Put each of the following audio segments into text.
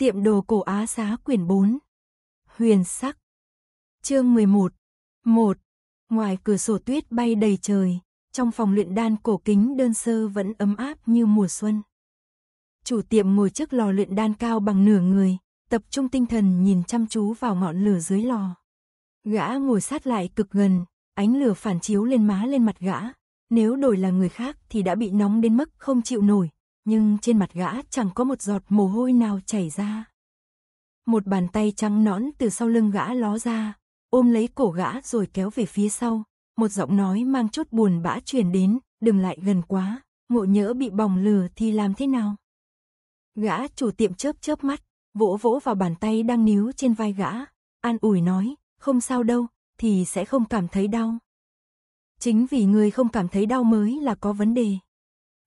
Tiệm đồ cổ Á Giá quyển 4. Huyền sắc. Chương 11. 1. Ngoài cửa sổ tuyết bay đầy trời, trong phòng luyện đan cổ kính đơn sơ vẫn ấm áp như mùa xuân. Chủ tiệm ngồi trước lò luyện đan cao bằng nửa người, tập trung tinh thần nhìn chăm chú vào ngọn lửa dưới lò. Gã ngồi sát lại cực gần, ánh lửa phản chiếu lên má lên mặt gã, nếu đổi là người khác thì đã bị nóng đến mức không chịu nổi, nhưng trên mặt gã chẳng có một giọt mồ hôi nào chảy ra. Một bàn tay trắng nõn từ sau lưng gã ló ra, ôm lấy cổ gã rồi kéo về phía sau, một giọng nói mang chút buồn bã truyền đến, đừng lại gần quá, ngộ nhỡ bị bỏng lừa thì làm thế nào? Gã chủ tiệm chớp chớp mắt, vỗ vỗ vào bàn tay đang níu trên vai gã, an ủi nói, không sao đâu, thì sẽ không cảm thấy đau. Chính vì người không cảm thấy đau mới là có vấn đề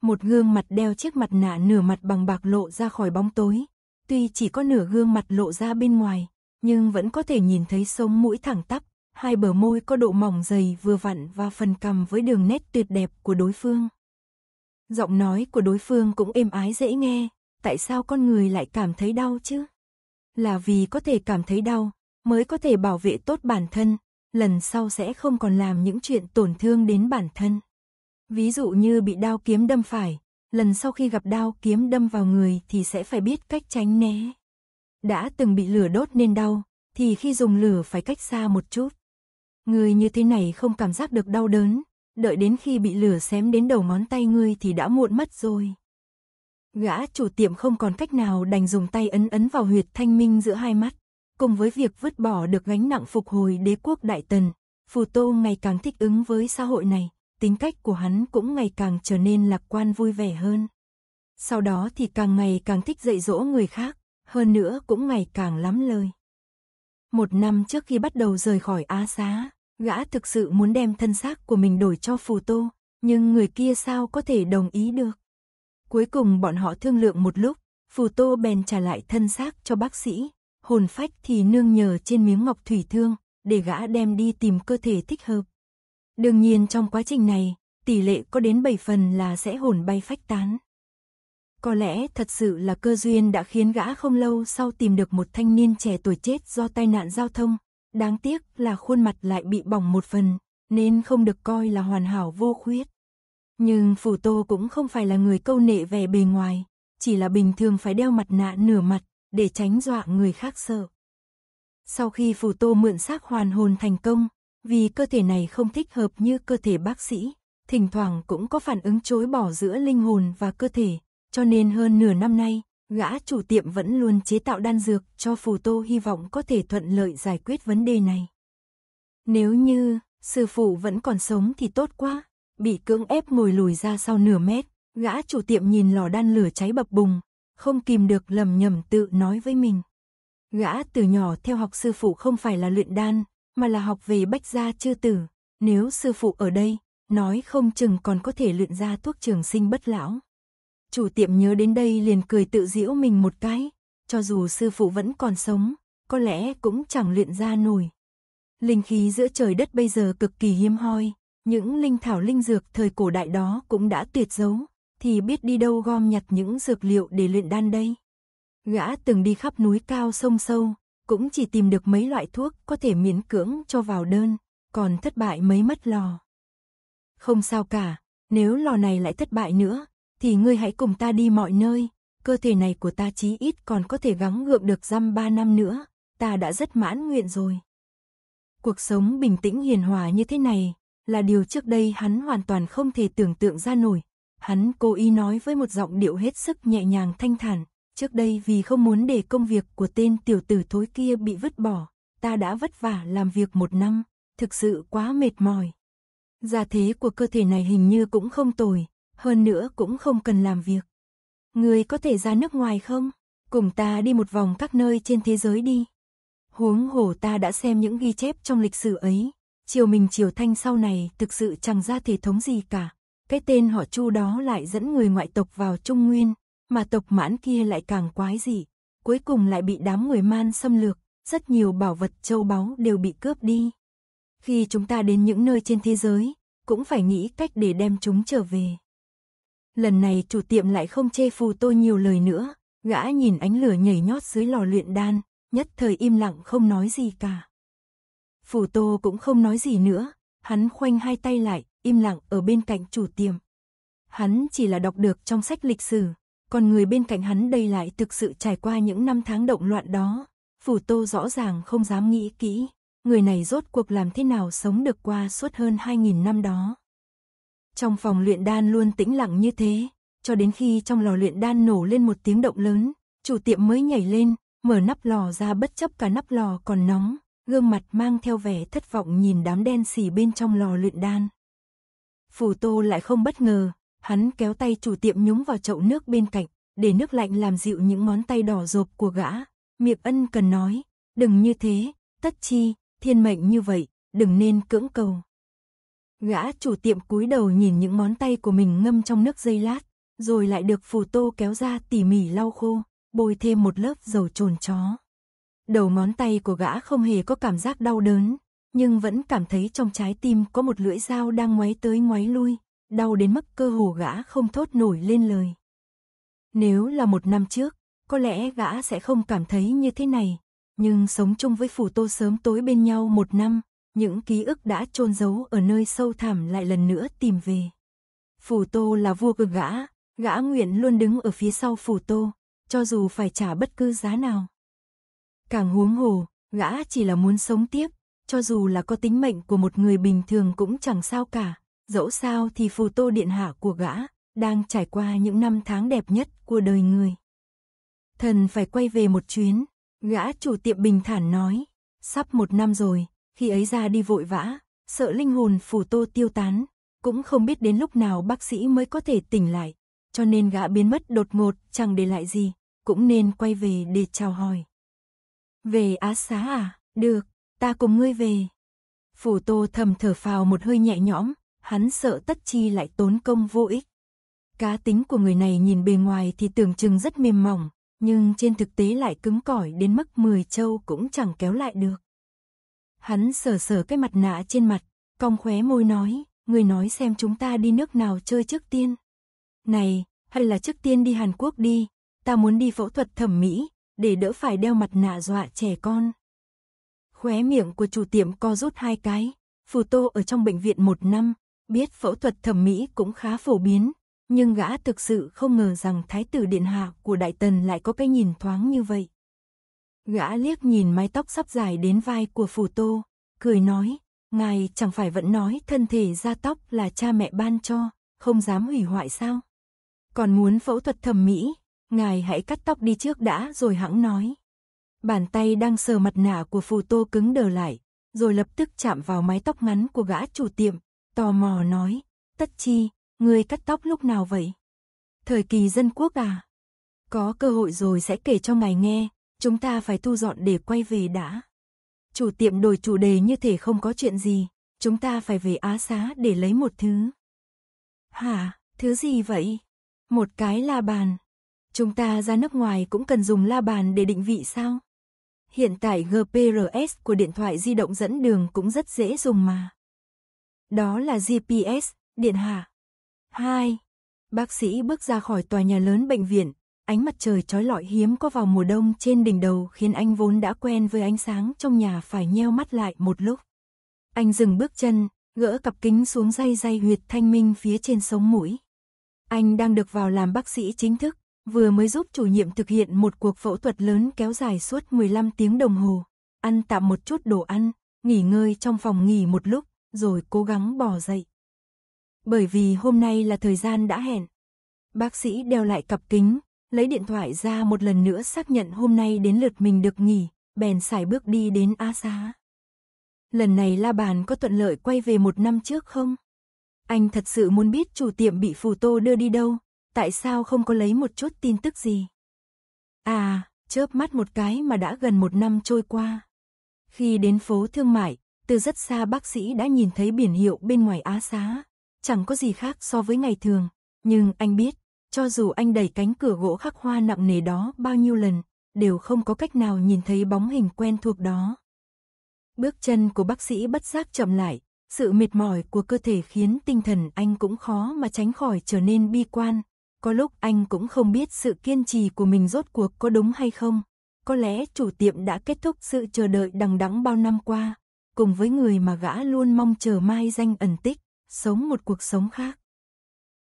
một gương mặt đeo chiếc mặt nạ nửa mặt bằng bạc lộ ra khỏi bóng tối. Tuy chỉ có nửa gương mặt lộ ra bên ngoài, nhưng vẫn có thể nhìn thấy sống mũi thẳng tắp, hai bờ môi có độ mỏng dày vừa vặn và phần cằm với đường nét tuyệt đẹp của đối phương. Giọng nói của đối phương cũng êm ái dễ nghe, tại sao con người lại cảm thấy đau chứ? Là vì có thể cảm thấy đau, mới có thể bảo vệ tốt bản thân, lần sau sẽ không còn làm những chuyện tổn thương đến bản thân. Ví dụ như bị đao kiếm đâm phải, lần sau khi gặp đao kiếm đâm vào người thì sẽ phải biết cách tránh né. Đã từng bị lửa đốt nên đau, thì khi dùng lửa phải cách xa một chút. Người như thế này không cảm giác được đau đớn, đợi đến khi bị lửa xém đến đầu ngón tay ngươi thì đã muộn mất rồi. Gã chủ tiệm không còn cách nào đành dùng tay ấn ấn vào huyệt thanh minh giữa hai mắt, cùng với việc vứt bỏ được gánh nặng phục hồi đế quốc đại tần, Phù Tô ngày càng thích ứng với xã hội này, tính cách của hắn cũng ngày càng trở nên lạc quan vui vẻ hơn. Sau đó thì càng ngày càng thích dạy dỗ người khác, hơn nữa cũng ngày càng lắm lời. Một năm trước khi bắt đầu rời khỏi Á Xá, gã thực sự muốn đem thân xác của mình đổi cho phù tô, nhưng người kia sao có thể đồng ý được. Cuối cùng bọn họ thương lượng một lúc, phù tô bèn trả lại thân xác cho bác sĩ, hồn phách thì nương nhờ trên miếng ngọc thủy thương, để gã đem đi tìm cơ thể thích hợp. Đương nhiên trong quá trình này, tỷ lệ có đến 7 phần là sẽ hồn bay phách tán. Có lẽ thật sự là cơ duyên đã khiến gã không lâu sau tìm được một thanh niên trẻ tuổi chết do tai nạn giao thông. Đáng tiếc là khuôn mặt lại bị bỏng một phần, nên không được coi là hoàn hảo vô khuyết. Nhưng Phủ Tô cũng không phải là người câu nệ về bề ngoài, chỉ là bình thường phải đeo mặt nạ nửa mặt, để tránh dọa người khác sợ. Sau khi Phủ Tô mượn xác hoàn hồn thành công, vì cơ thể này không thích hợp như cơ thể bác sĩ, thỉnh thoảng cũng có phản ứng chối bỏ giữa linh hồn và cơ thể, cho nên hơn nửa năm nay, gã chủ tiệm vẫn luôn chế tạo đan dược cho Phù Tô hy vọng có thể thuận lợi giải quyết vấn đề này. Nếu như sư phụ vẫn còn sống thì tốt quá, bị cưỡng ép ngồi lùi ra sau nửa mét, gã chủ tiệm nhìn lò đan lửa cháy bập bùng, không kìm được lầm nhầm tự nói với mình. Gã từ nhỏ theo học sư phụ không phải là luyện đan, mà là học về bách gia chư tử. Nếu sư phụ ở đây, nói không chừng còn có thể luyện ra thuốc trường sinh bất lão. Chủ tiệm nhớ đến đây liền cười tự giễu mình một cái, cho dù sư phụ vẫn còn sống, có lẽ cũng chẳng luyện ra nổi. Linh khí giữa trời đất bây giờ cực kỳ hiếm hoi, những linh thảo linh dược thời cổ đại đó cũng đã tuyệt dấu, thì biết đi đâu gom nhặt những dược liệu để luyện đan đây. Gã từng đi khắp núi cao sông sâu, cũng chỉ tìm được mấy loại thuốc có thể miễn cưỡng cho vào đơn, còn thất bại mấy mất lò. Không sao cả, nếu lò này lại thất bại nữa, thì ngươi hãy cùng ta đi mọi nơi, cơ thể này của ta chí ít còn có thể gắng gượng được răm ba năm nữa, ta đã rất mãn nguyện rồi. Cuộc sống bình tĩnh hiền hòa như thế này là điều trước đây hắn hoàn toàn không thể tưởng tượng ra nổi. Hắn cố ý nói với một giọng điệu hết sức nhẹ nhàng thanh thản, Trước đây vì không muốn để công việc của tên tiểu tử thối kia bị vứt bỏ, ta đã vất vả làm việc một năm, thực sự quá mệt mỏi. Gia thế của cơ thể này hình như cũng không tồi, hơn nữa cũng không cần làm việc. Người có thể ra nước ngoài không? Cùng ta đi một vòng các nơi trên thế giới đi. Huống hồ ta đã xem những ghi chép trong lịch sử ấy. Triều mình triều thanh sau này thực sự chẳng ra thể thống gì cả. Cái tên họ chu đó lại dẫn người ngoại tộc vào Trung Nguyên, mà tộc mãn kia lại càng quái dị, cuối cùng lại bị đám người man xâm lược, rất nhiều bảo vật châu báu đều bị cướp đi. Khi chúng ta đến những nơi trên thế giới, cũng phải nghĩ cách để đem chúng trở về. Lần này chủ tiệm lại không chê phù tôi nhiều lời nữa, gã nhìn ánh lửa nhảy nhót dưới lò luyện đan, nhất thời im lặng không nói gì cả. Phù tô cũng không nói gì nữa, hắn khoanh hai tay lại, im lặng ở bên cạnh chủ tiệm. Hắn chỉ là đọc được trong sách lịch sử, còn người bên cạnh hắn đây lại thực sự trải qua những năm tháng động loạn đó. Phủ Tô rõ ràng không dám nghĩ kỹ, người này rốt cuộc làm thế nào sống được qua suốt hơn 2.000 năm đó. Trong phòng luyện đan luôn tĩnh lặng như thế, cho đến khi trong lò luyện đan nổ lên một tiếng động lớn, chủ tiệm mới nhảy lên, mở nắp lò ra bất chấp cả nắp lò còn nóng, gương mặt mang theo vẻ thất vọng nhìn đám đen xì bên trong lò luyện đan. phủ Tô lại không bất ngờ, Hắn kéo tay chủ tiệm nhúng vào chậu nước bên cạnh, để nước lạnh làm dịu những ngón tay đỏ rộp của gã. Miệp ân cần nói, đừng như thế, tất chi, thiên mệnh như vậy, đừng nên cưỡng cầu. Gã chủ tiệm cúi đầu nhìn những món tay của mình ngâm trong nước dây lát, rồi lại được phù tô kéo ra tỉ mỉ lau khô, bôi thêm một lớp dầu trồn chó. Đầu ngón tay của gã không hề có cảm giác đau đớn, nhưng vẫn cảm thấy trong trái tim có một lưỡi dao đang ngoáy tới ngoáy lui, đau đến mức cơ hồ gã không thốt nổi lên lời. Nếu là một năm trước, có lẽ gã sẽ không cảm thấy như thế này, nhưng sống chung với phủ tô sớm tối bên nhau một năm, những ký ức đã trôn giấu ở nơi sâu thẳm lại lần nữa tìm về. Phủ tô là vua của gã, gã nguyện luôn đứng ở phía sau phủ tô, cho dù phải trả bất cứ giá nào. Càng huống hồ, gã chỉ là muốn sống tiếp, cho dù là có tính mệnh của một người bình thường cũng chẳng sao cả, Dẫu sao thì phù tô điện hạ của gã, đang trải qua những năm tháng đẹp nhất của đời người. Thần phải quay về một chuyến, gã chủ tiệm bình thản nói, sắp một năm rồi, khi ấy ra đi vội vã, sợ linh hồn phù tô tiêu tán, cũng không biết đến lúc nào bác sĩ mới có thể tỉnh lại, cho nên gã biến mất đột ngột, chẳng để lại gì, cũng nên quay về để chào hỏi. Về Á Xá à? Được, ta cùng ngươi về. Phù Tô thầm thở phào một hơi nhẹ nhõm, hắn sợ tất chi lại tốn công vô ích. Cá tính của người này nhìn bề ngoài thì tưởng chừng rất mềm mỏng, nhưng trên thực tế lại cứng cỏi đến mức 10 châu cũng chẳng kéo lại được. Hắn sờ sờ cái mặt nạ trên mặt, cong khóe môi nói, người nói xem chúng ta đi nước nào chơi trước tiên. Này, hay là trước tiên đi Hàn Quốc đi, ta muốn đi phẫu thuật thẩm mỹ, để đỡ phải đeo mặt nạ dọa trẻ con. Khóe miệng của chủ tiệm co rút hai cái, phù tô ở trong bệnh viện một năm, Biết phẫu thuật thẩm mỹ cũng khá phổ biến, nhưng gã thực sự không ngờ rằng thái tử điện hạ của Đại Tần lại có cái nhìn thoáng như vậy. Gã liếc nhìn mái tóc sắp dài đến vai của phù tô, cười nói, ngài chẳng phải vẫn nói thân thể da tóc là cha mẹ ban cho, không dám hủy hoại sao? Còn muốn phẫu thuật thẩm mỹ, ngài hãy cắt tóc đi trước đã rồi hãng nói. Bàn tay đang sờ mặt nạ của phù tô cứng đờ lại, rồi lập tức chạm vào mái tóc ngắn của gã chủ tiệm, tò mò nói, tất chi, ngươi cắt tóc lúc nào vậy? Thời kỳ dân quốc à? Có cơ hội rồi sẽ kể cho ngài nghe, chúng ta phải thu dọn để quay về đã. Chủ tiệm đổi chủ đề như thể không có chuyện gì, chúng ta phải về Á Xá để lấy một thứ. Hả, thứ gì vậy? Một cái la bàn. Chúng ta ra nước ngoài cũng cần dùng la bàn để định vị sao? Hiện tại GPRS của điện thoại di động dẫn đường cũng rất dễ dùng mà. Đó là GPS, điện hạ. 2. Bác sĩ bước ra khỏi tòa nhà lớn bệnh viện, ánh mặt trời trói lọi hiếm có vào mùa đông trên đỉnh đầu khiến anh vốn đã quen với ánh sáng trong nhà phải nheo mắt lại một lúc. Anh dừng bước chân, gỡ cặp kính xuống dây dây huyệt thanh minh phía trên sống mũi. Anh đang được vào làm bác sĩ chính thức, vừa mới giúp chủ nhiệm thực hiện một cuộc phẫu thuật lớn kéo dài suốt 15 tiếng đồng hồ. Ăn tạm một chút đồ ăn, nghỉ ngơi trong phòng nghỉ một lúc, rồi cố gắng bỏ dậy. Bởi vì hôm nay là thời gian đã hẹn. Bác sĩ đeo lại cặp kính, lấy điện thoại ra một lần nữa xác nhận hôm nay đến lượt mình được nghỉ, bèn xài bước đi đến A Xá. Lần này La Bàn có thuận lợi quay về một năm trước không? Anh thật sự muốn biết chủ tiệm bị phù tô đưa đi đâu, tại sao không có lấy một chút tin tức gì? À, chớp mắt một cái mà đã gần một năm trôi qua. Khi đến phố thương mại, từ rất xa bác sĩ đã nhìn thấy biển hiệu bên ngoài á xá. Chẳng có gì khác so với ngày thường. Nhưng anh biết, cho dù anh đẩy cánh cửa gỗ khắc hoa nặng nề đó bao nhiêu lần, đều không có cách nào nhìn thấy bóng hình quen thuộc đó. Bước chân của bác sĩ bất giác chậm lại, sự mệt mỏi của cơ thể khiến tinh thần anh cũng khó mà tránh khỏi trở nên bi quan. Có lúc anh cũng không biết sự kiên trì của mình rốt cuộc có đúng hay không. Có lẽ chủ tiệm đã kết thúc sự chờ đợi đằng đẵng bao năm qua cùng với người mà gã luôn mong chờ mai danh ẩn tích, sống một cuộc sống khác.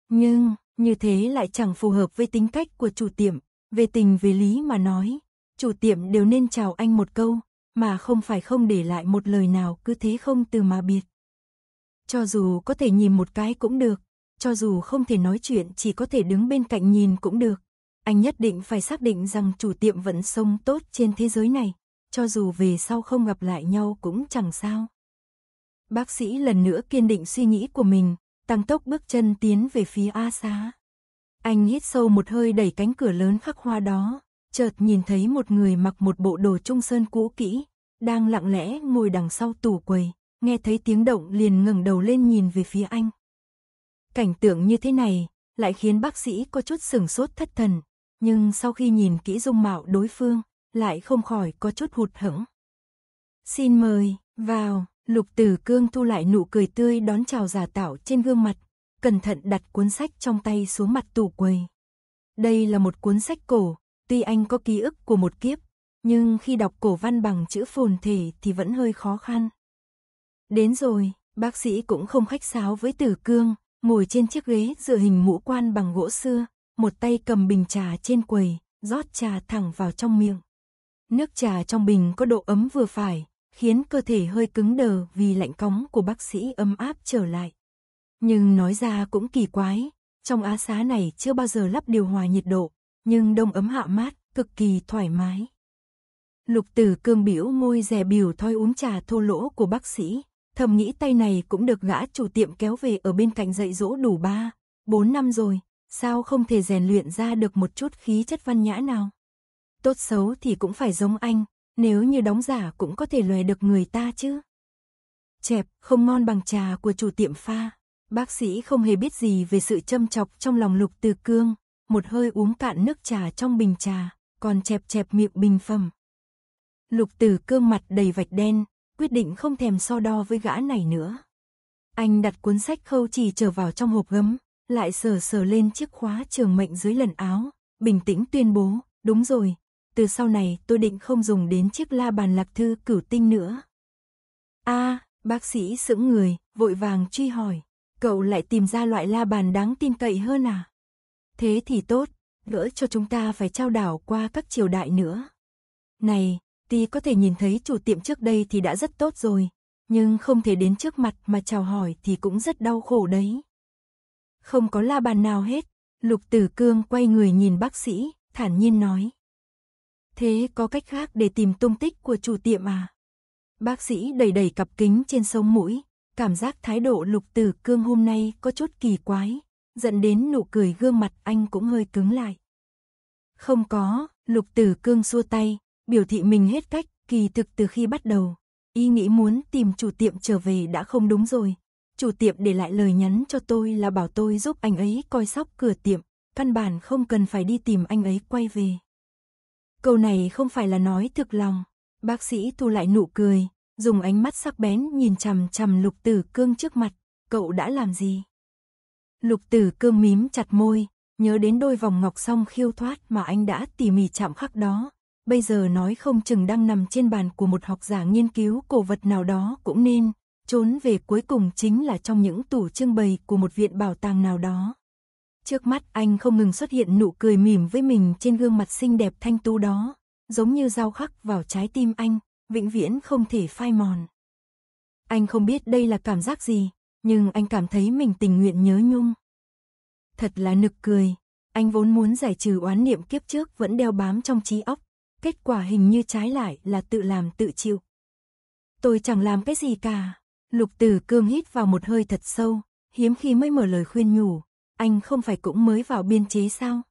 Nhưng, như thế lại chẳng phù hợp với tính cách của chủ tiệm, về tình về lý mà nói, chủ tiệm đều nên chào anh một câu, mà không phải không để lại một lời nào cứ thế không từ mà biệt. Cho dù có thể nhìn một cái cũng được, cho dù không thể nói chuyện chỉ có thể đứng bên cạnh nhìn cũng được. Anh nhất định phải xác định rằng chủ tiệm vẫn sống tốt trên thế giới này cho dù về sau không gặp lại nhau cũng chẳng sao. Bác sĩ lần nữa kiên định suy nghĩ của mình, tăng tốc bước chân tiến về phía A xá. Anh hít sâu một hơi đẩy cánh cửa lớn khắc hoa đó, chợt nhìn thấy một người mặc một bộ đồ trung sơn cũ kỹ, đang lặng lẽ ngồi đằng sau tủ quầy, nghe thấy tiếng động liền ngẩng đầu lên nhìn về phía anh. Cảnh tượng như thế này lại khiến bác sĩ có chút sửng sốt thất thần, nhưng sau khi nhìn kỹ dung mạo đối phương, lại không khỏi có chút hụt hẫng. Xin mời, vào, lục tử cương thu lại nụ cười tươi đón chào giả tạo trên gương mặt, cẩn thận đặt cuốn sách trong tay xuống mặt tủ quầy. Đây là một cuốn sách cổ, tuy anh có ký ức của một kiếp, nhưng khi đọc cổ văn bằng chữ phồn thể thì vẫn hơi khó khăn. Đến rồi, bác sĩ cũng không khách sáo với tử cương, ngồi trên chiếc ghế dựa hình mũ quan bằng gỗ xưa, một tay cầm bình trà trên quầy, rót trà thẳng vào trong miệng. Nước trà trong bình có độ ấm vừa phải, khiến cơ thể hơi cứng đờ vì lạnh cóng của bác sĩ ấm áp trở lại. Nhưng nói ra cũng kỳ quái, trong á xá này chưa bao giờ lắp điều hòa nhiệt độ, nhưng đông ấm hạ mát, cực kỳ thoải mái. Lục tử cương biểu môi rè biểu thoi uống trà thô lỗ của bác sĩ, thầm nghĩ tay này cũng được gã chủ tiệm kéo về ở bên cạnh dạy dỗ đủ ba, bốn năm rồi, sao không thể rèn luyện ra được một chút khí chất văn nhã nào tốt xấu thì cũng phải giống anh, nếu như đóng giả cũng có thể lòe được người ta chứ. Chẹp, không ngon bằng trà của chủ tiệm pha. Bác sĩ không hề biết gì về sự châm chọc trong lòng lục từ cương, một hơi uống cạn nước trà trong bình trà, còn chẹp chẹp miệng bình phẩm. Lục từ cương mặt đầy vạch đen, quyết định không thèm so đo với gã này nữa. Anh đặt cuốn sách khâu chỉ trở vào trong hộp gấm, lại sờ sờ lên chiếc khóa trường mệnh dưới lần áo, bình tĩnh tuyên bố, đúng rồi, từ sau này tôi định không dùng đến chiếc la bàn lạc thư cửu tinh nữa. a bác sĩ sững người, vội vàng truy hỏi, cậu lại tìm ra loại la bàn đáng tin cậy hơn à? Thế thì tốt, đỡ cho chúng ta phải trao đảo qua các triều đại nữa. Này, tuy có thể nhìn thấy chủ tiệm trước đây thì đã rất tốt rồi, nhưng không thể đến trước mặt mà chào hỏi thì cũng rất đau khổ đấy. Không có la bàn nào hết, Lục Tử Cương quay người nhìn bác sĩ, thản nhiên nói. Thế có cách khác để tìm tung tích của chủ tiệm à? Bác sĩ đầy đầy cặp kính trên sông mũi, cảm giác thái độ lục tử cương hôm nay có chút kỳ quái, dẫn đến nụ cười gương mặt anh cũng hơi cứng lại. Không có, lục tử cương xua tay, biểu thị mình hết cách, kỳ thực từ khi bắt đầu. Ý nghĩ muốn tìm chủ tiệm trở về đã không đúng rồi. Chủ tiệm để lại lời nhắn cho tôi là bảo tôi giúp anh ấy coi sóc cửa tiệm, căn bản không cần phải đi tìm anh ấy quay về. Câu này không phải là nói thực lòng. Bác sĩ thu lại nụ cười, dùng ánh mắt sắc bén nhìn chằm chằm lục tử cương trước mặt. Cậu đã làm gì? Lục tử cương mím chặt môi, nhớ đến đôi vòng ngọc song khiêu thoát mà anh đã tỉ mỉ chạm khắc đó. Bây giờ nói không chừng đang nằm trên bàn của một học giả nghiên cứu cổ vật nào đó cũng nên, trốn về cuối cùng chính là trong những tủ trưng bày của một viện bảo tàng nào đó. Trước mắt anh không ngừng xuất hiện nụ cười mỉm với mình trên gương mặt xinh đẹp thanh tú đó, giống như dao khắc vào trái tim anh, vĩnh viễn không thể phai mòn. Anh không biết đây là cảm giác gì, nhưng anh cảm thấy mình tình nguyện nhớ nhung. Thật là nực cười, anh vốn muốn giải trừ oán niệm kiếp trước vẫn đeo bám trong trí óc, kết quả hình như trái lại là tự làm tự chịu. Tôi chẳng làm cái gì cả. Lục Tử Cương hít vào một hơi thật sâu, hiếm khi mới mở lời khuyên nhủ, anh không phải cũng mới vào biên chế sao?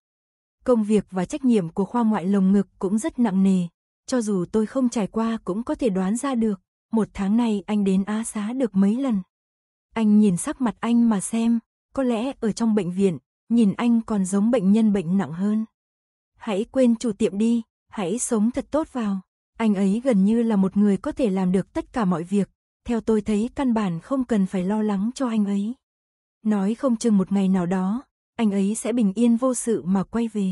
Công việc và trách nhiệm của khoa ngoại lồng ngực cũng rất nặng nề, cho dù tôi không trải qua cũng có thể đoán ra được, một tháng này anh đến Á Xá được mấy lần. Anh nhìn sắc mặt anh mà xem, có lẽ ở trong bệnh viện, nhìn anh còn giống bệnh nhân bệnh nặng hơn. Hãy quên chủ tiệm đi, hãy sống thật tốt vào. Anh ấy gần như là một người có thể làm được tất cả mọi việc, theo tôi thấy căn bản không cần phải lo lắng cho anh ấy. Nói không chừng một ngày nào đó, anh ấy sẽ bình yên vô sự mà quay về.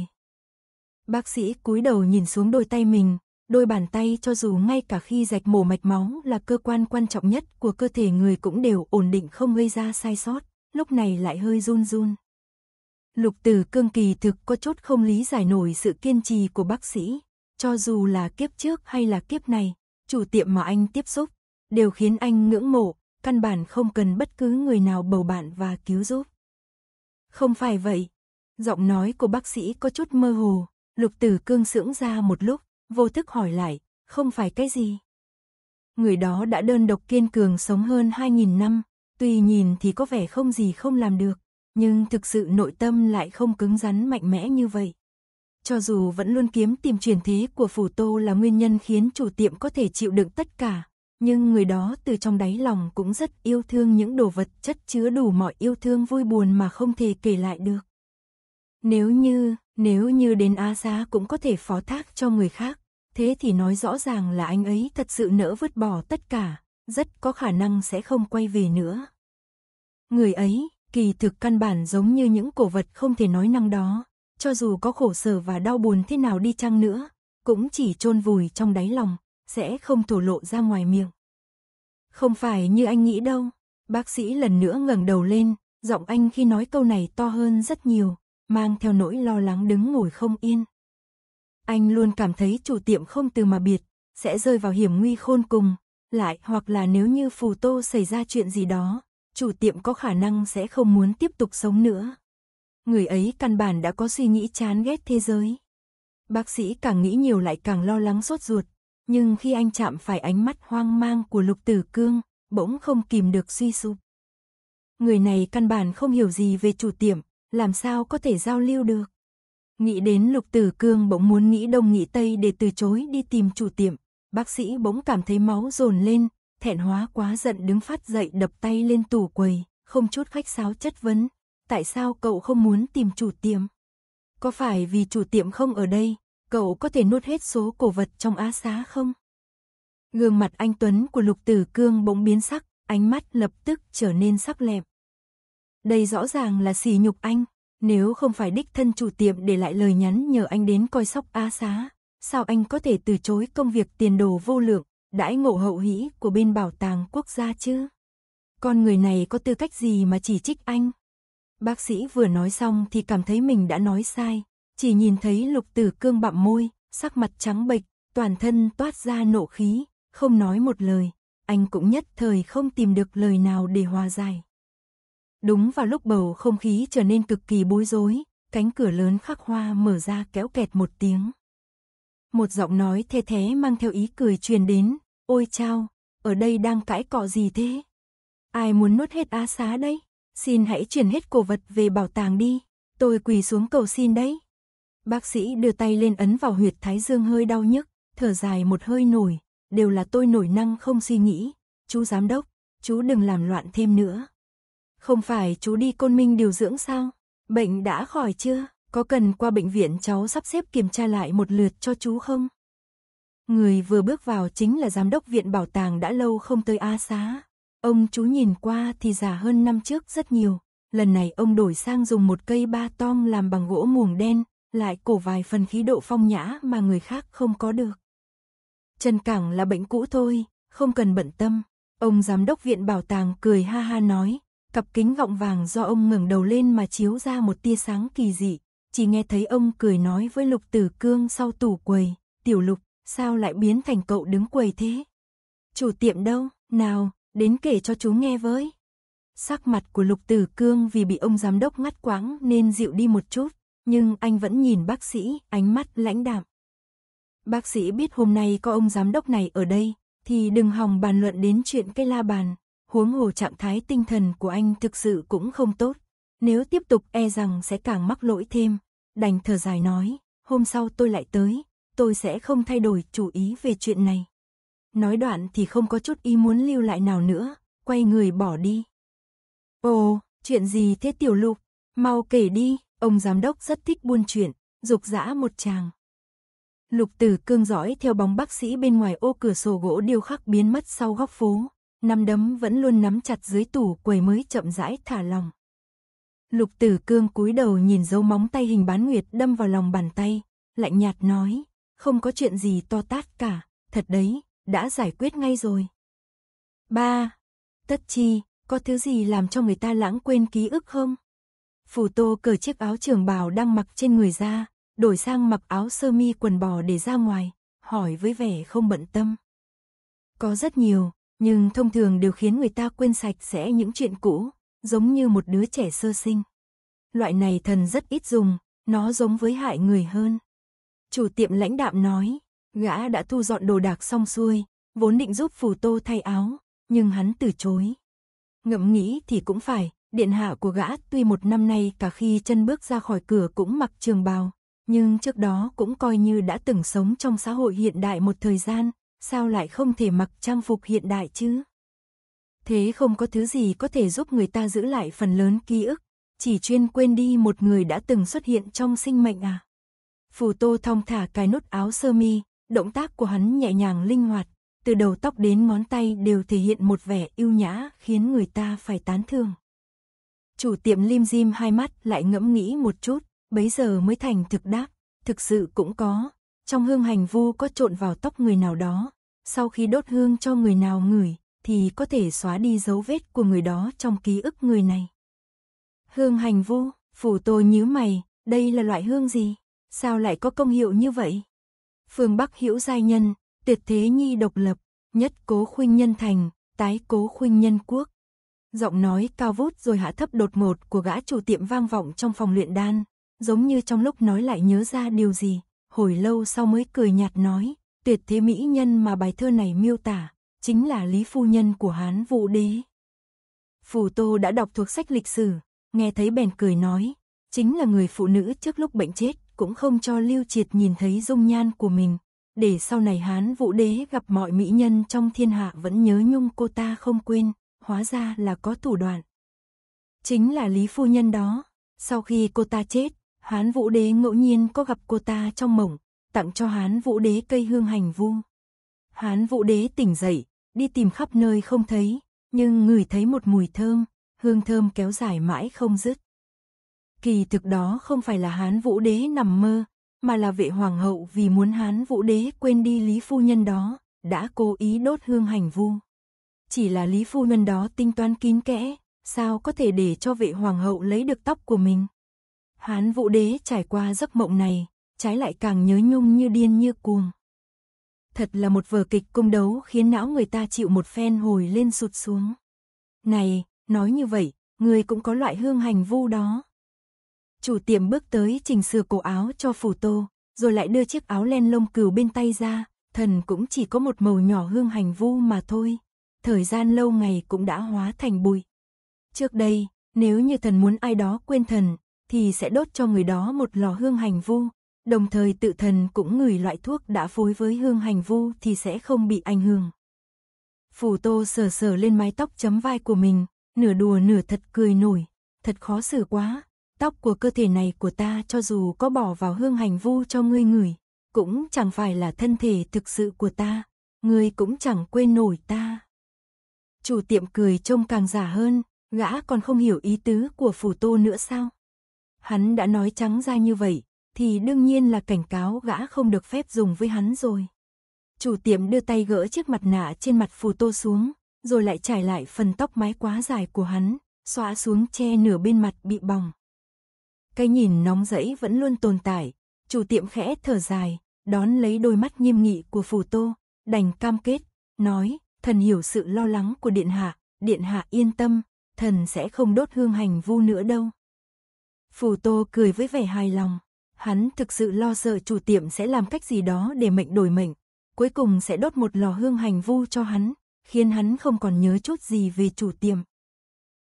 Bác sĩ cúi đầu nhìn xuống đôi tay mình, đôi bàn tay cho dù ngay cả khi rạch mổ mạch máu là cơ quan quan trọng nhất của cơ thể người cũng đều ổn định không gây ra sai sót, lúc này lại hơi run run. Lục tử cương kỳ thực có chút không lý giải nổi sự kiên trì của bác sĩ, cho dù là kiếp trước hay là kiếp này, chủ tiệm mà anh tiếp xúc, đều khiến anh ngưỡng mộ, căn bản không cần bất cứ người nào bầu bạn và cứu giúp. Không phải vậy. Giọng nói của bác sĩ có chút mơ hồ, lục tử cương sưỡng ra một lúc, vô thức hỏi lại, không phải cái gì. Người đó đã đơn độc kiên cường sống hơn 2.000 năm, tuy nhìn thì có vẻ không gì không làm được, nhưng thực sự nội tâm lại không cứng rắn mạnh mẽ như vậy. Cho dù vẫn luôn kiếm tìm truyền thế của phủ tô là nguyên nhân khiến chủ tiệm có thể chịu đựng tất cả, nhưng người đó từ trong đáy lòng cũng rất yêu thương những đồ vật chất chứa đủ mọi yêu thương vui buồn mà không thể kể lại được. Nếu như, nếu như đến Á Giá cũng có thể phó thác cho người khác, thế thì nói rõ ràng là anh ấy thật sự nỡ vứt bỏ tất cả, rất có khả năng sẽ không quay về nữa. Người ấy, kỳ thực căn bản giống như những cổ vật không thể nói năng đó, cho dù có khổ sở và đau buồn thế nào đi chăng nữa, cũng chỉ chôn vùi trong đáy lòng, sẽ không thổ lộ ra ngoài miệng. Không phải như anh nghĩ đâu. Bác sĩ lần nữa ngẩng đầu lên, giọng anh khi nói câu này to hơn rất nhiều, mang theo nỗi lo lắng đứng ngồi không yên. Anh luôn cảm thấy chủ tiệm không từ mà biệt, sẽ rơi vào hiểm nguy khôn cùng, lại hoặc là nếu như phù tô xảy ra chuyện gì đó, chủ tiệm có khả năng sẽ không muốn tiếp tục sống nữa. Người ấy căn bản đã có suy nghĩ chán ghét thế giới. Bác sĩ càng nghĩ nhiều lại càng lo lắng sốt ruột, nhưng khi anh chạm phải ánh mắt hoang mang của Lục Tử Cương, bỗng không kìm được suy sụp. Người này căn bản không hiểu gì về chủ tiệm, làm sao có thể giao lưu được. Nghĩ đến Lục Tử Cương bỗng muốn nghĩ đông nghĩ tây để từ chối đi tìm chủ tiệm, bác sĩ bỗng cảm thấy máu dồn lên, thẹn hóa quá giận đứng phát dậy đập tay lên tủ quầy, không chút khách sáo chất vấn, tại sao cậu không muốn tìm chủ tiệm? Có phải vì chủ tiệm không ở đây, cậu có thể nuốt hết số cổ vật trong á xá không? Gương mặt anh Tuấn của Lục Tử Cương bỗng biến sắc, ánh mắt lập tức trở nên sắc lẹm. Đây rõ ràng là sỉ nhục anh, nếu không phải đích thân chủ tiệm để lại lời nhắn nhờ anh đến coi sóc á xá, sao anh có thể từ chối công việc tiền đồ vô lượng, đãi ngộ hậu hĩ của bên bảo tàng quốc gia chứ? Con người này có tư cách gì mà chỉ trích anh? Bác sĩ vừa nói xong thì cảm thấy mình đã nói sai, chỉ nhìn thấy lục tử cương bặm môi, sắc mặt trắng bệch, toàn thân toát ra nộ khí, không nói một lời, anh cũng nhất thời không tìm được lời nào để hòa giải. Đúng vào lúc bầu không khí trở nên cực kỳ bối rối, cánh cửa lớn khắc hoa mở ra kéo kẹt một tiếng. Một giọng nói thê thế mang theo ý cười truyền đến, ôi chao, ở đây đang cãi cọ gì thế? Ai muốn nuốt hết á xá đấy? Xin hãy chuyển hết cổ vật về bảo tàng đi, tôi quỳ xuống cầu xin đấy. Bác sĩ đưa tay lên ấn vào huyệt thái dương hơi đau nhức, thở dài một hơi nổi, đều là tôi nổi năng không suy nghĩ. Chú giám đốc, chú đừng làm loạn thêm nữa. Không phải chú đi côn minh điều dưỡng sao? Bệnh đã khỏi chưa? Có cần qua bệnh viện cháu sắp xếp kiểm tra lại một lượt cho chú không? Người vừa bước vào chính là giám đốc viện bảo tàng đã lâu không tới A xá. Ông chú nhìn qua thì già hơn năm trước rất nhiều. Lần này ông đổi sang dùng một cây ba tong làm bằng gỗ muồng đen, lại cổ vài phần khí độ phong nhã mà người khác không có được. Trần Cảng là bệnh cũ thôi, không cần bận tâm. Ông giám đốc viện bảo tàng cười ha ha nói, cặp kính gọng vàng do ông ngẩng đầu lên mà chiếu ra một tia sáng kỳ dị, chỉ nghe thấy ông cười nói với Lục Tử Cương sau tủ quầy, "Tiểu Lục, sao lại biến thành cậu đứng quầy thế? Chủ tiệm đâu? Nào, đến kể cho chú nghe với." Sắc mặt của Lục Tử Cương vì bị ông giám đốc ngắt quãng nên dịu đi một chút, nhưng anh vẫn nhìn bác sĩ, ánh mắt lãnh đạm. Bác sĩ biết hôm nay có ông giám đốc này ở đây, thì đừng hòng bàn luận đến chuyện cây la bàn, huống hồ trạng thái tinh thần của anh thực sự cũng không tốt. Nếu tiếp tục e rằng sẽ càng mắc lỗi thêm, đành thở dài nói, hôm sau tôi lại tới, tôi sẽ không thay đổi chủ ý về chuyện này. Nói đoạn thì không có chút ý muốn lưu lại nào nữa, quay người bỏ đi. Ồ, chuyện gì thế tiểu lục, mau kể đi. Ông giám đốc rất thích buôn chuyện, dục dã một chàng. Lục tử cương dõi theo bóng bác sĩ bên ngoài ô cửa sổ gỗ điêu khắc biến mất sau góc phố. Nắm đấm vẫn luôn nắm chặt dưới tủ quầy mới chậm rãi thả lòng. Lục tử cương cúi đầu nhìn dấu móng tay hình bán nguyệt đâm vào lòng bàn tay, lạnh nhạt nói, không có chuyện gì to tát cả, thật đấy, đã giải quyết ngay rồi. ba Tất chi, có thứ gì làm cho người ta lãng quên ký ức không? Phù Tô cởi chiếc áo trường bào đang mặc trên người ra, đổi sang mặc áo sơ mi quần bò để ra ngoài, hỏi với vẻ không bận tâm. Có rất nhiều, nhưng thông thường đều khiến người ta quên sạch sẽ những chuyện cũ, giống như một đứa trẻ sơ sinh. Loại này thần rất ít dùng, nó giống với hại người hơn. Chủ tiệm lãnh đạm nói, gã đã thu dọn đồ đạc xong xuôi, vốn định giúp Phù Tô thay áo, nhưng hắn từ chối. Ngẫm nghĩ thì cũng phải, Điện hạ của gã tuy một năm nay cả khi chân bước ra khỏi cửa cũng mặc trường bào, nhưng trước đó cũng coi như đã từng sống trong xã hội hiện đại một thời gian, sao lại không thể mặc trang phục hiện đại chứ? Thế không có thứ gì có thể giúp người ta giữ lại phần lớn ký ức, chỉ chuyên quên đi một người đã từng xuất hiện trong sinh mệnh à? Phù Tô thong thả cái nút áo sơ mi, động tác của hắn nhẹ nhàng linh hoạt, từ đầu tóc đến ngón tay đều thể hiện một vẻ yêu nhã khiến người ta phải tán thưởng. Chủ tiệm lim dim hai mắt lại ngẫm nghĩ một chút, bấy giờ mới thành thực đáp, thực sự cũng có, trong hương hành vu có trộn vào tóc người nào đó, sau khi đốt hương cho người nào ngửi, thì có thể xóa đi dấu vết của người đó trong ký ức người này. Hương hành vu, phủ tô nhíu mày, đây là loại hương gì? Sao lại có công hiệu như vậy? Phương Bắc hiểu giai nhân, tuyệt thế nhi độc lập, nhất cố khuynh nhân thành, tái cố khuynh nhân quốc. Giọng nói cao vút rồi hạ thấp đột ngột của gã chủ tiệm vang vọng trong phòng luyện đan, giống như trong lúc nói lại nhớ ra điều gì, hồi lâu sau mới cười nhạt nói, tuyệt thế mỹ nhân mà bài thơ này miêu tả, chính là Lý Phu Nhân của Hán Vũ Đế. Phù Tô đã đọc thuộc sách lịch sử, nghe thấy bèn cười nói, chính là người phụ nữ trước lúc bệnh chết cũng không cho Lưu Triệt nhìn thấy dung nhan của mình, để sau này Hán Vũ Đế gặp mọi mỹ nhân trong thiên hạ vẫn nhớ nhung cô ta không quên hóa ra là có thủ đoạn. Chính là Lý Phu Nhân đó, sau khi cô ta chết, Hán Vũ Đế ngẫu nhiên có gặp cô ta trong mộng, tặng cho Hán Vũ Đế cây hương hành vu Hán Vũ Đế tỉnh dậy, đi tìm khắp nơi không thấy, nhưng ngửi thấy một mùi thơm, hương thơm kéo dài mãi không dứt. Kỳ thực đó không phải là Hán Vũ Đế nằm mơ, mà là vệ hoàng hậu vì muốn Hán Vũ Đế quên đi Lý Phu Nhân đó, đã cố ý đốt hương hành vu chỉ là Lý Phu Nhân đó tinh toán kín kẽ, sao có thể để cho vệ hoàng hậu lấy được tóc của mình. Hán vũ đế trải qua giấc mộng này, trái lại càng nhớ nhung như điên như cuồng. Thật là một vở kịch cung đấu khiến não người ta chịu một phen hồi lên sụt xuống. Này, nói như vậy, người cũng có loại hương hành vu đó. Chủ tiệm bước tới chỉnh sửa cổ áo cho phủ tô, rồi lại đưa chiếc áo len lông cừu bên tay ra, thần cũng chỉ có một màu nhỏ hương hành vu mà thôi, thời gian lâu ngày cũng đã hóa thành bụi. Trước đây, nếu như thần muốn ai đó quên thần, thì sẽ đốt cho người đó một lò hương hành vu, đồng thời tự thần cũng ngửi loại thuốc đã phối với hương hành vu thì sẽ không bị ảnh hưởng. Phù Tô sờ sờ lên mái tóc chấm vai của mình, nửa đùa nửa thật cười nổi, thật khó xử quá, tóc của cơ thể này của ta cho dù có bỏ vào hương hành vu cho ngươi ngửi, cũng chẳng phải là thân thể thực sự của ta, ngươi cũng chẳng quên nổi ta chủ tiệm cười trông càng giả hơn, gã còn không hiểu ý tứ của phù tô nữa sao. Hắn đã nói trắng ra như vậy, thì đương nhiên là cảnh cáo gã không được phép dùng với hắn rồi. Chủ tiệm đưa tay gỡ chiếc mặt nạ trên mặt phù tô xuống, rồi lại trải lại phần tóc mái quá dài của hắn, xóa xuống che nửa bên mặt bị bỏng. Cái nhìn nóng rẫy vẫn luôn tồn tại, chủ tiệm khẽ thở dài, đón lấy đôi mắt nghiêm nghị của phù tô, đành cam kết, nói, Thần hiểu sự lo lắng của Điện Hạ, Điện Hạ yên tâm, thần sẽ không đốt hương hành vu nữa đâu. Phù Tô cười với vẻ hài lòng, hắn thực sự lo sợ chủ tiệm sẽ làm cách gì đó để mệnh đổi mệnh, cuối cùng sẽ đốt một lò hương hành vu cho hắn, khiến hắn không còn nhớ chút gì về chủ tiệm.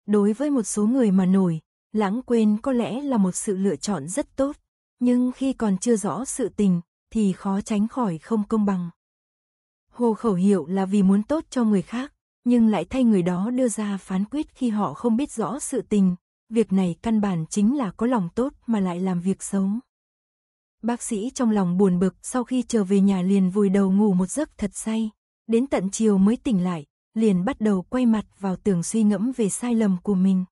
Đối với một số người mà nổi, lãng quên có lẽ là một sự lựa chọn rất tốt, nhưng khi còn chưa rõ sự tình thì khó tránh khỏi không công bằng. Hồ khẩu hiệu là vì muốn tốt cho người khác, nhưng lại thay người đó đưa ra phán quyết khi họ không biết rõ sự tình. Việc này căn bản chính là có lòng tốt mà lại làm việc xấu. Bác sĩ trong lòng buồn bực sau khi trở về nhà liền vùi đầu ngủ một giấc thật say. Đến tận chiều mới tỉnh lại, liền bắt đầu quay mặt vào tường suy ngẫm về sai lầm của mình.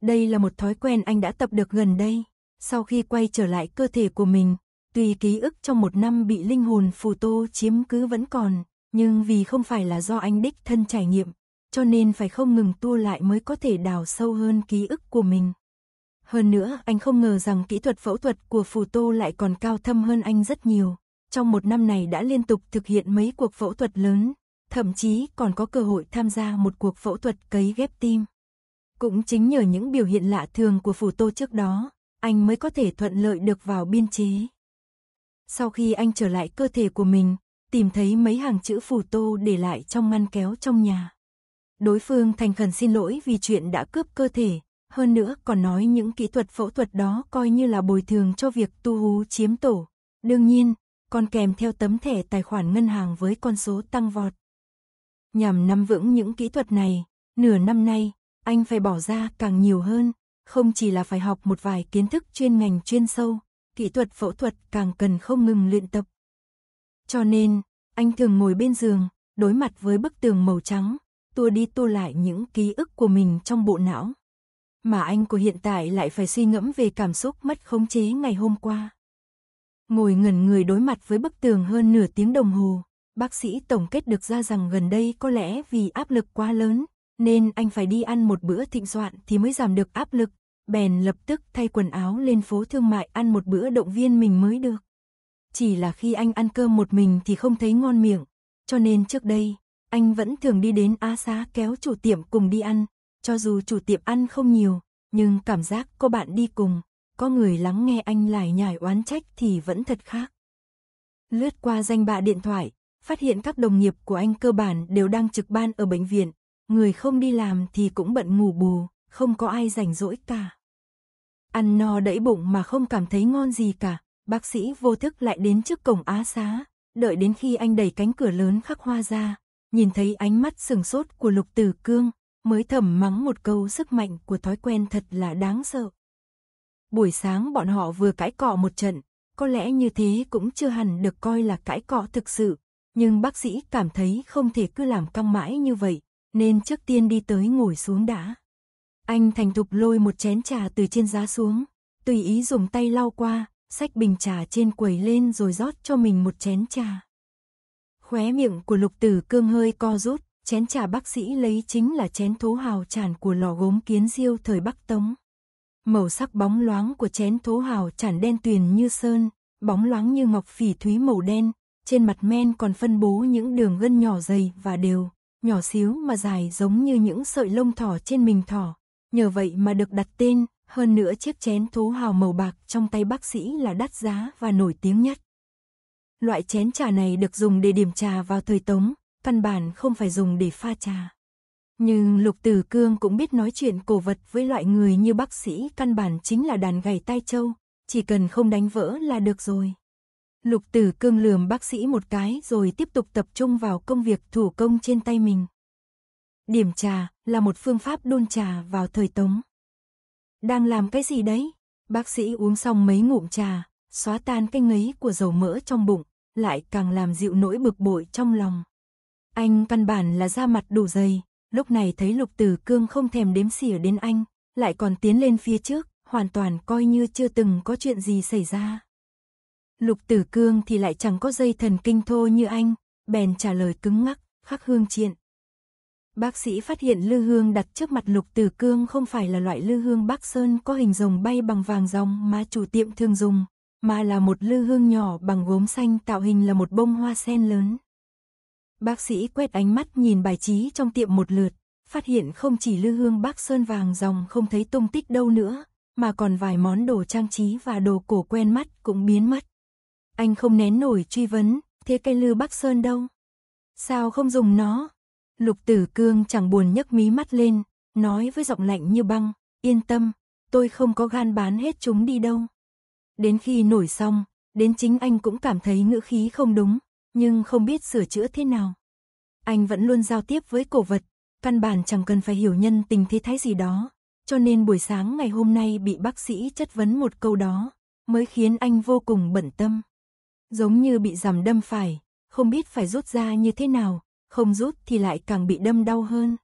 Đây là một thói quen anh đã tập được gần đây. Sau khi quay trở lại cơ thể của mình, Tuy ký ức trong một năm bị linh hồn phù tô chiếm cứ vẫn còn, nhưng vì không phải là do anh đích thân trải nghiệm, cho nên phải không ngừng tu lại mới có thể đào sâu hơn ký ức của mình. Hơn nữa, anh không ngờ rằng kỹ thuật phẫu thuật của Phù Tô lại còn cao thâm hơn anh rất nhiều. Trong một năm này đã liên tục thực hiện mấy cuộc phẫu thuật lớn, thậm chí còn có cơ hội tham gia một cuộc phẫu thuật cấy ghép tim. Cũng chính nhờ những biểu hiện lạ thường của Phù Tô trước đó, anh mới có thể thuận lợi được vào biên chế. Sau khi anh trở lại cơ thể của mình, tìm thấy mấy hàng chữ phù tô để lại trong ngăn kéo trong nhà. Đối phương thành khẩn xin lỗi vì chuyện đã cướp cơ thể, hơn nữa còn nói những kỹ thuật phẫu thuật đó coi như là bồi thường cho việc tu hú chiếm tổ. Đương nhiên, còn kèm theo tấm thẻ tài khoản ngân hàng với con số tăng vọt. Nhằm nắm vững những kỹ thuật này, nửa năm nay, anh phải bỏ ra càng nhiều hơn, không chỉ là phải học một vài kiến thức chuyên ngành chuyên sâu, kỹ thuật phẫu thuật càng cần không ngừng luyện tập. Cho nên, anh thường ngồi bên giường, đối mặt với bức tường màu trắng, tua đi tua lại những ký ức của mình trong bộ não. Mà anh của hiện tại lại phải suy ngẫm về cảm xúc mất khống chế ngày hôm qua. Ngồi ngẩn người đối mặt với bức tường hơn nửa tiếng đồng hồ, bác sĩ tổng kết được ra rằng gần đây có lẽ vì áp lực quá lớn, nên anh phải đi ăn một bữa thịnh soạn thì mới giảm được áp lực, bèn lập tức thay quần áo lên phố thương mại ăn một bữa động viên mình mới được. Chỉ là khi anh ăn cơm một mình thì không thấy ngon miệng, cho nên trước đây, anh vẫn thường đi đến A Xá kéo chủ tiệm cùng đi ăn, cho dù chủ tiệm ăn không nhiều, nhưng cảm giác có bạn đi cùng, có người lắng nghe anh lại nhải oán trách thì vẫn thật khác. Lướt qua danh bạ điện thoại, phát hiện các đồng nghiệp của anh cơ bản đều đang trực ban ở bệnh viện, người không đi làm thì cũng bận ngủ bù, không có ai rảnh rỗi cả. Ăn no đẫy bụng mà không cảm thấy ngon gì cả, bác sĩ vô thức lại đến trước cổng á xá, đợi đến khi anh đẩy cánh cửa lớn khắc hoa ra, nhìn thấy ánh mắt sừng sốt của lục tử cương, mới thầm mắng một câu sức mạnh của thói quen thật là đáng sợ. Buổi sáng bọn họ vừa cãi cọ một trận, có lẽ như thế cũng chưa hẳn được coi là cãi cọ thực sự, nhưng bác sĩ cảm thấy không thể cứ làm căng mãi như vậy, nên trước tiên đi tới ngồi xuống đã. Anh thành thục lôi một chén trà từ trên giá xuống, tùy ý dùng tay lau qua, xách bình trà trên quầy lên rồi rót cho mình một chén trà. Khóe miệng của lục tử cương hơi co rút, chén trà bác sĩ lấy chính là chén thố hào tràn của lò gốm kiến diêu thời Bắc Tống. Màu sắc bóng loáng của chén thố hào tràn đen tuyền như sơn, bóng loáng như ngọc phỉ thúy màu đen, trên mặt men còn phân bố những đường gân nhỏ dày và đều, nhỏ xíu mà dài giống như những sợi lông thỏ trên mình thỏ, Nhờ vậy mà được đặt tên, hơn nữa chiếc chén thú hào màu bạc trong tay bác sĩ là đắt giá và nổi tiếng nhất. Loại chén trà này được dùng để điểm trà vào thời Tống, căn bản không phải dùng để pha trà. Nhưng Lục Tử Cương cũng biết nói chuyện cổ vật với loại người như bác sĩ căn bản chính là đàn gầy tai châu, chỉ cần không đánh vỡ là được rồi. Lục Tử Cương lườm bác sĩ một cái rồi tiếp tục tập trung vào công việc thủ công trên tay mình. Điểm trà là một phương pháp đun trà vào thời Tống. Đang làm cái gì đấy? Bác sĩ uống xong mấy ngụm trà, xóa tan cái ngấy của dầu mỡ trong bụng, lại càng làm dịu nỗi bực bội trong lòng. Anh căn bản là da mặt đủ dày, lúc này thấy Lục Tử Cương không thèm đếm xỉa đến anh, lại còn tiến lên phía trước, hoàn toàn coi như chưa từng có chuyện gì xảy ra. Lục Tử Cương thì lại chẳng có dây thần kinh thô như anh, bèn trả lời cứng ngắc, khắc hương triện, Bác sĩ phát hiện lư hương đặt trước mặt lục tử cương không phải là loại lư hương Bắc Sơn có hình rồng bay bằng vàng rồng mà chủ tiệm thường dùng, mà là một lư hương nhỏ bằng gốm xanh tạo hình là một bông hoa sen lớn. Bác sĩ quét ánh mắt nhìn bài trí trong tiệm một lượt, phát hiện không chỉ lư hương Bắc Sơn vàng rồng không thấy tung tích đâu nữa, mà còn vài món đồ trang trí và đồ cổ quen mắt cũng biến mất. Anh không nén nổi truy vấn, thế cây lư Bắc Sơn đâu? Sao không dùng nó? Lục Tử Cương chẳng buồn nhấc mí mắt lên, nói với giọng lạnh như băng, yên tâm, tôi không có gan bán hết chúng đi đâu. Đến khi nổi xong, đến chính anh cũng cảm thấy ngữ khí không đúng, nhưng không biết sửa chữa thế nào. Anh vẫn luôn giao tiếp với cổ vật, căn bản chẳng cần phải hiểu nhân tình thế thái gì đó, cho nên buổi sáng ngày hôm nay bị bác sĩ chất vấn một câu đó, mới khiến anh vô cùng bận tâm. Giống như bị giảm đâm phải, không biết phải rút ra như thế nào, không rút thì lại càng bị đâm đau hơn.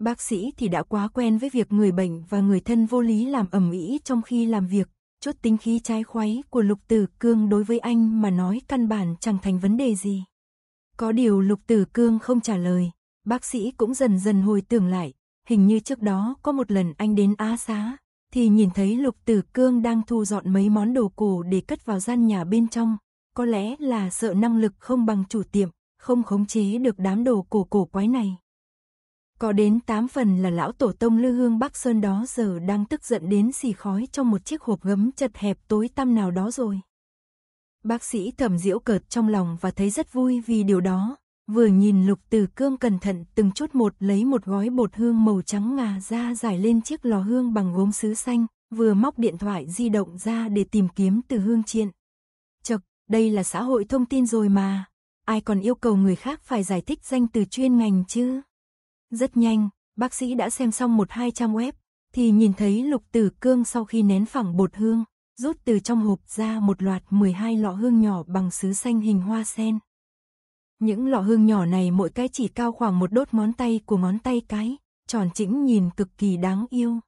Bác sĩ thì đã quá quen với việc người bệnh và người thân vô lý làm ầm ĩ trong khi làm việc, chút tính khí trái khoáy của Lục Tử Cương đối với anh mà nói căn bản chẳng thành vấn đề gì. Có điều Lục Tử Cương không trả lời, bác sĩ cũng dần dần hồi tưởng lại, hình như trước đó có một lần anh đến Á Xá, thì nhìn thấy Lục Tử Cương đang thu dọn mấy món đồ cổ để cất vào gian nhà bên trong, có lẽ là sợ năng lực không bằng chủ tiệm, không khống chế được đám đồ cổ cổ quái này. Có đến 8 phần là lão tổ tông Lư Hương Bắc Sơn đó giờ đang tức giận đến xì khói trong một chiếc hộp gấm chật hẹp tối tăm nào đó rồi. Bác sĩ thẩm diễu cợt trong lòng và thấy rất vui vì điều đó, vừa nhìn lục từ cương cẩn thận từng chút một lấy một gói bột hương màu trắng ngà ra giải lên chiếc lò hương bằng gốm sứ xanh, vừa móc điện thoại di động ra để tìm kiếm từ hương triện. Chật, đây là xã hội thông tin rồi mà ai còn yêu cầu người khác phải giải thích danh từ chuyên ngành chứ? Rất nhanh, bác sĩ đã xem xong một hai trang web, thì nhìn thấy Lục Tử Cương sau khi nén phẳng bột hương, rút từ trong hộp ra một loạt 12 lọ hương nhỏ bằng sứ xanh hình hoa sen. Những lọ hương nhỏ này mỗi cái chỉ cao khoảng một đốt ngón tay của ngón tay cái, tròn chỉnh nhìn cực kỳ đáng yêu.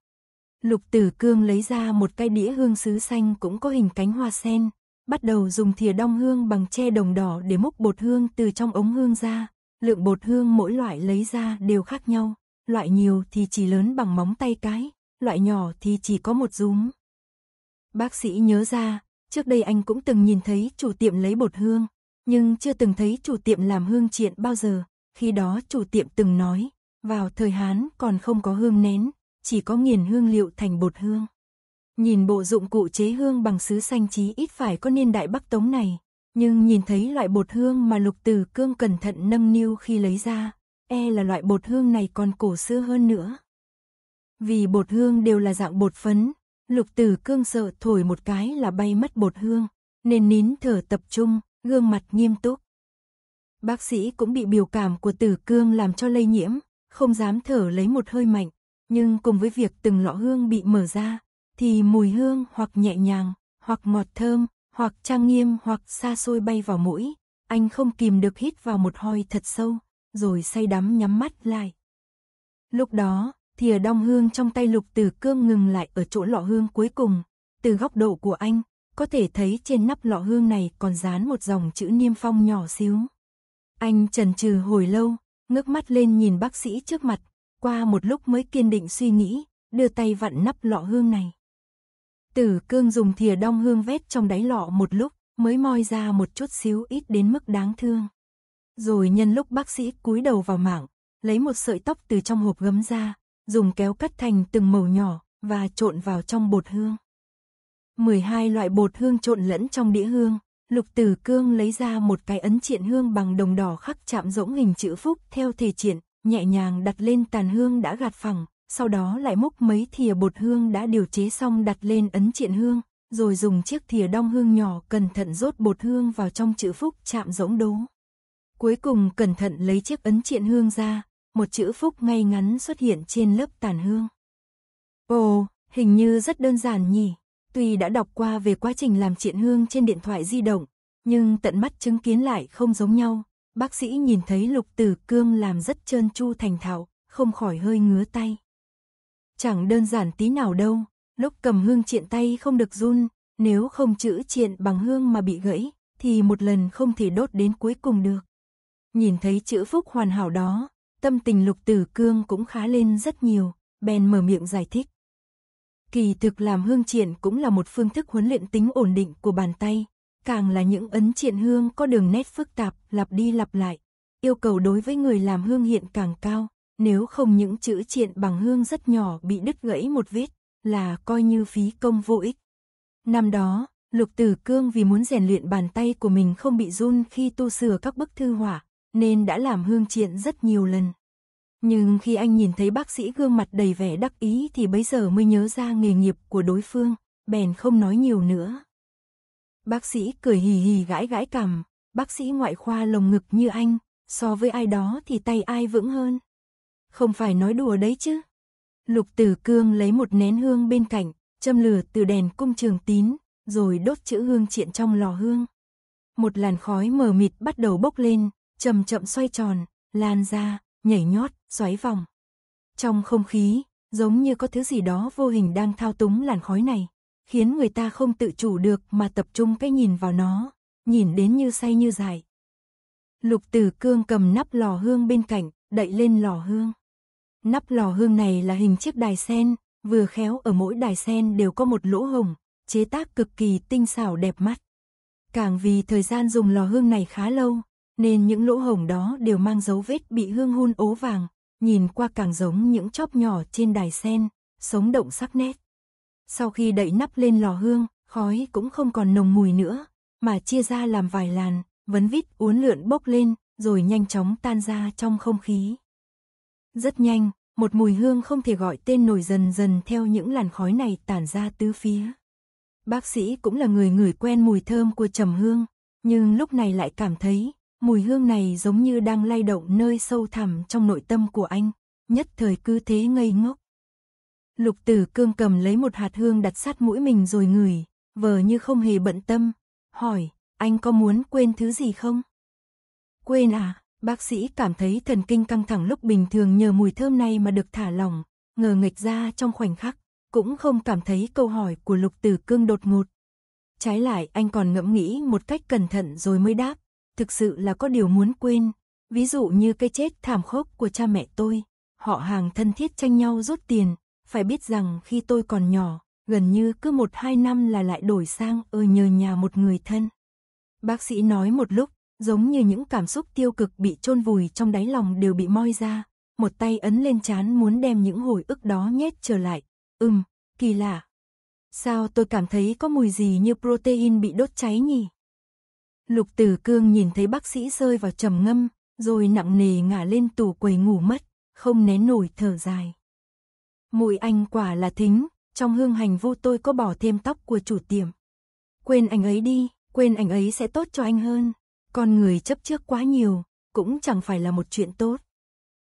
Lục Tử Cương lấy ra một cái đĩa hương sứ xanh cũng có hình cánh hoa sen, bắt đầu dùng thìa đong hương bằng tre đồng đỏ để múc bột hương từ trong ống hương ra. Lượng bột hương mỗi loại lấy ra đều khác nhau, loại nhiều thì chỉ lớn bằng móng tay cái, loại nhỏ thì chỉ có một rúm. Bác sĩ nhớ ra, trước đây anh cũng từng nhìn thấy chủ tiệm lấy bột hương, nhưng chưa từng thấy chủ tiệm làm hương triện bao giờ. Khi đó chủ tiệm từng nói, vào thời Hán còn không có hương nén, chỉ có nghiền hương liệu thành bột hương. Nhìn bộ dụng cụ chế hương bằng sứ xanh trí ít phải có niên đại Bắc Tống này, nhưng nhìn thấy loại bột hương mà Lục từ Cương cẩn thận nâng niu khi lấy ra, e là loại bột hương này còn cổ xưa hơn nữa. Vì bột hương đều là dạng bột phấn, Lục từ Cương sợ thổi một cái là bay mất bột hương, nên nín thở tập trung, gương mặt nghiêm túc. Bác sĩ cũng bị biểu cảm của Tử Cương làm cho lây nhiễm, không dám thở lấy một hơi mạnh, nhưng cùng với việc từng lọ hương bị mở ra, thì mùi hương hoặc nhẹ nhàng, hoặc ngọt thơm, hoặc trang nghiêm hoặc xa xôi bay vào mũi, anh không kìm được hít vào một hoi thật sâu, rồi say đắm nhắm mắt lại. Lúc đó, thìa đong hương trong tay lục tử cương ngừng lại ở chỗ lọ hương cuối cùng, từ góc độ của anh, có thể thấy trên nắp lọ hương này còn dán một dòng chữ niêm phong nhỏ xíu. Anh trần trừ hồi lâu, ngước mắt lên nhìn bác sĩ trước mặt, qua một lúc mới kiên định suy nghĩ, đưa tay vặn nắp lọ hương này. Tử cương dùng thìa đong hương vét trong đáy lọ một lúc, mới moi ra một chút xíu ít đến mức đáng thương. Rồi nhân lúc bác sĩ cúi đầu vào mảng, lấy một sợi tóc từ trong hộp gấm ra, dùng kéo cắt thành từng màu nhỏ và trộn vào trong bột hương. 12 loại bột hương trộn lẫn trong đĩa hương, Lục Tử Cương lấy ra một cái ấn triện hương bằng đồng đỏ khắc chạm rỗng hình chữ phúc theo thể triện, nhẹ nhàng đặt lên tàn hương đã gạt phẳng, sau đó lại múc mấy thìa bột hương đã điều chế xong đặt lên ấn triện hương, rồi dùng chiếc thìa đong hương nhỏ cẩn thận rốt bột hương vào trong chữ phúc chạm rỗng đố. Cuối cùng cẩn thận lấy chiếc ấn triện hương ra, một chữ phúc ngay ngắn xuất hiện trên lớp tàn hương. Ồ, hình như rất đơn giản nhỉ. Tuy đã đọc qua về quá trình làm triện hương trên điện thoại di động, nhưng tận mắt chứng kiến lại không giống nhau. Bác sĩ nhìn thấy lục tử cương làm rất trơn chu thành thạo, không khỏi hơi ngứa tay. Chẳng đơn giản tí nào đâu, lúc cầm hương triện tay không được run, nếu không chữ triện bằng hương mà bị gãy, thì một lần không thể đốt đến cuối cùng được. Nhìn thấy chữ phúc hoàn hảo đó, tâm tình lục tử cương cũng khá lên rất nhiều, bèn mở miệng giải thích. Kỳ thực làm hương triện cũng là một phương thức huấn luyện tính ổn định của bàn tay, càng là những ấn triện hương có đường nét phức tạp lặp đi lặp lại, yêu cầu đối với người làm hương hiện càng cao, nếu không những chữ triện bằng hương rất nhỏ bị đứt gãy một vết, là coi như phí công vô ích. Năm đó, Lục Tử Cương vì muốn rèn luyện bàn tay của mình không bị run khi tu sửa các bức thư hỏa, nên đã làm hương triện rất nhiều lần. Nhưng khi anh nhìn thấy bác sĩ gương mặt đầy vẻ đắc ý thì bấy giờ mới nhớ ra nghề nghiệp của đối phương, bèn không nói nhiều nữa. Bác sĩ cười hì hì gãi gãi cằm, bác sĩ ngoại khoa lồng ngực như anh, so với ai đó thì tay ai vững hơn. Không phải nói đùa đấy chứ. Lục Tử Cương lấy một nén hương bên cạnh, châm lửa từ đèn cung trường tín, rồi đốt chữ hương triện trong lò hương. Một làn khói mờ mịt bắt đầu bốc lên, chậm chậm xoay tròn, lan ra, nhảy nhót, xoáy vòng. Trong không khí, giống như có thứ gì đó vô hình đang thao túng làn khói này, khiến người ta không tự chủ được mà tập trung cái nhìn vào nó, nhìn đến như say như dại. Lục Tử Cương cầm nắp lò hương bên cạnh, đậy lên lò hương. Nắp lò hương này là hình chiếc đài sen, vừa khéo ở mỗi đài sen đều có một lỗ hồng, chế tác cực kỳ tinh xảo đẹp mắt. Càng vì thời gian dùng lò hương này khá lâu, nên những lỗ hồng đó đều mang dấu vết bị hương hun ố vàng, nhìn qua càng giống những chóp nhỏ trên đài sen, sống động sắc nét. Sau khi đậy nắp lên lò hương, khói cũng không còn nồng mùi nữa, mà chia ra làm vài làn, vấn vít uốn lượn bốc lên, rồi nhanh chóng tan ra trong không khí. Rất nhanh, một mùi hương không thể gọi tên nổi dần dần theo những làn khói này tản ra tứ phía. Bác sĩ cũng là người ngửi quen mùi thơm của trầm hương, nhưng lúc này lại cảm thấy mùi hương này giống như đang lay động nơi sâu thẳm trong nội tâm của anh, nhất thời cứ thế ngây ngốc. Lục tử cương cầm lấy một hạt hương đặt sát mũi mình rồi ngửi, vờ như không hề bận tâm, hỏi, anh có muốn quên thứ gì không? Quên à? Bác sĩ cảm thấy thần kinh căng thẳng lúc bình thường nhờ mùi thơm này mà được thả lỏng, ngờ nghịch ra trong khoảnh khắc, cũng không cảm thấy câu hỏi của Lục Tử Cương đột ngột. Trái lại anh còn ngẫm nghĩ một cách cẩn thận rồi mới đáp, thực sự là có điều muốn quên, ví dụ như cái chết thảm khốc của cha mẹ tôi, họ hàng thân thiết tranh nhau rút tiền, phải biết rằng khi tôi còn nhỏ, gần như cứ một hai năm là lại đổi sang ở nhờ nhà một người thân. Bác sĩ nói một lúc, giống như những cảm xúc tiêu cực bị chôn vùi trong đáy lòng đều bị moi ra, một tay ấn lên chán muốn đem những hồi ức đó nhét trở lại. Ừm, kỳ lạ. Sao tôi cảm thấy có mùi gì như protein bị đốt cháy nhỉ? Lục Tử Cương nhìn thấy bác sĩ rơi vào trầm ngâm, rồi nặng nề ngả lên tủ quầy ngủ mất, không nén nổi thở dài. Mùi anh quả là thính, trong hương hành vu tôi có bỏ thêm tóc của chủ tiệm. Quên anh ấy đi, quên anh ấy sẽ tốt cho anh hơn. Con người chấp trước quá nhiều, cũng chẳng phải là một chuyện tốt.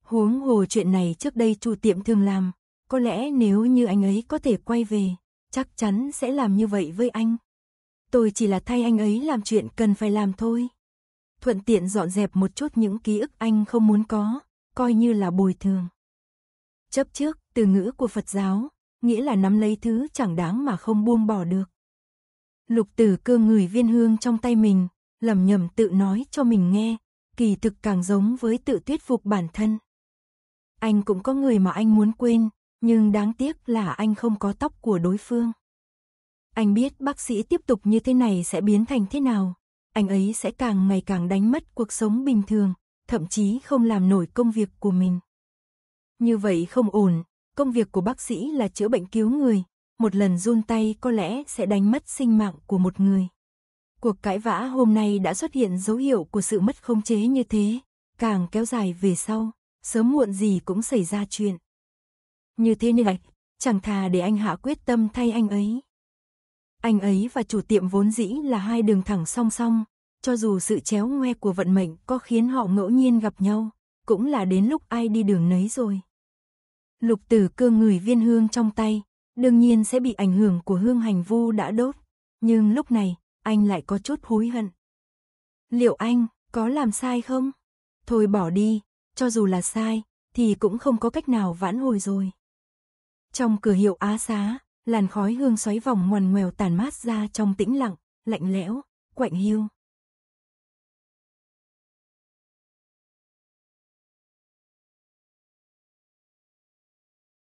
Huống hồ chuyện này trước đây chu tiệm thường làm, có lẽ nếu như anh ấy có thể quay về, chắc chắn sẽ làm như vậy với anh. Tôi chỉ là thay anh ấy làm chuyện cần phải làm thôi. Thuận tiện dọn dẹp một chút những ký ức anh không muốn có, coi như là bồi thường. Chấp trước, từ ngữ của Phật giáo, nghĩa là nắm lấy thứ chẳng đáng mà không buông bỏ được. Lục tử cơ người viên hương trong tay mình, lầm nhầm tự nói cho mình nghe, kỳ thực càng giống với tự thuyết phục bản thân. Anh cũng có người mà anh muốn quên, nhưng đáng tiếc là anh không có tóc của đối phương. Anh biết bác sĩ tiếp tục như thế này sẽ biến thành thế nào, anh ấy sẽ càng ngày càng đánh mất cuộc sống bình thường, thậm chí không làm nổi công việc của mình. Như vậy không ổn, công việc của bác sĩ là chữa bệnh cứu người, một lần run tay có lẽ sẽ đánh mất sinh mạng của một người. Cuộc cãi vã hôm nay đã xuất hiện dấu hiệu của sự mất khống chế như thế, càng kéo dài về sau, sớm muộn gì cũng xảy ra chuyện. Như thế này, chẳng thà để anh Hạ quyết tâm thay anh ấy. Anh ấy và chủ tiệm vốn dĩ là hai đường thẳng song song, cho dù sự chéo ngoe của vận mệnh có khiến họ ngẫu nhiên gặp nhau, cũng là đến lúc ai đi đường nấy rồi. Lục tử cơ người viên hương trong tay, đương nhiên sẽ bị ảnh hưởng của hương hành vu đã đốt, nhưng lúc này, anh lại có chút hối hận. Liệu anh có làm sai không? Thôi bỏ đi, cho dù là sai, thì cũng không có cách nào vãn hồi rồi. Trong cửa hiệu á xá, làn khói hương xoáy vòng ngoằn ngoèo tàn mát ra trong tĩnh lặng, lạnh lẽo, quạnh hiu.